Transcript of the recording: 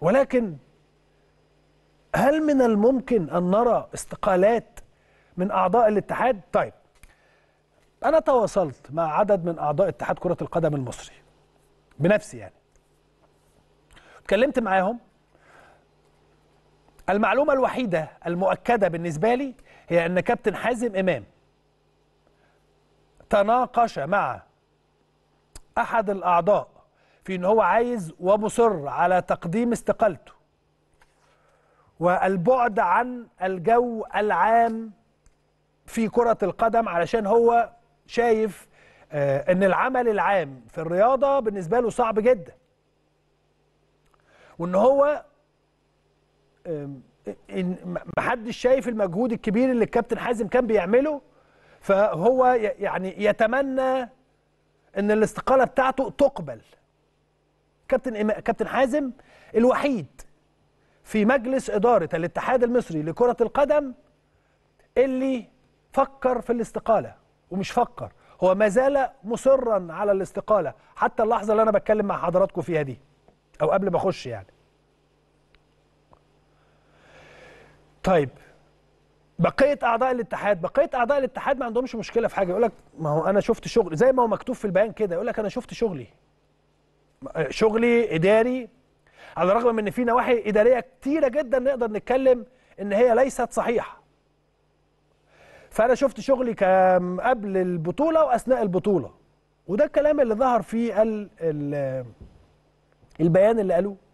ولكن هل من الممكن أن نرى استقالات من أعضاء الاتحاد؟ طيب أنا تواصلت مع عدد من أعضاء اتحاد كرة القدم المصري بنفسي يعني اتكلمت معاهم المعلومة الوحيدة المؤكدة بالنسبة لي هي أن كابتن حازم إمام تناقش مع أحد الأعضاء في ان هو عايز ومصر على تقديم استقالته والبعد عن الجو العام في كرة القدم علشان هو شايف آه، ان العمل العام في الرياضة بالنسبة له صعب جدا وان هو ان محدش شايف المجهود الكبير اللي الكابتن حازم كان بيعمله فهو يعني يتمنى ان الاستقالة بتاعته تقبل كابتن إم... كابتن حازم الوحيد في مجلس إدارة الاتحاد المصري لكرة القدم اللي فكر في الاستقالة ومش فكر هو ما زال مصرا على الاستقالة حتى اللحظة اللي أنا بتكلم مع حضراتكم فيها دي أو قبل ما أخش يعني طيب بقيه اعضاء الاتحاد بقيه اعضاء الاتحاد ما عندهمش مشكله في حاجه يقول لك ما هو انا شفت شغلي زي ما هو مكتوب في البيان كده يقول لك انا شفت شغلي شغلي اداري على الرغم من ان في نواحي اداريه كتيره جدا نقدر نتكلم ان هي ليست صحيحه فانا شفت شغلي قبل البطوله واثناء البطوله وده الكلام اللي ظهر في البيان اللي قالوه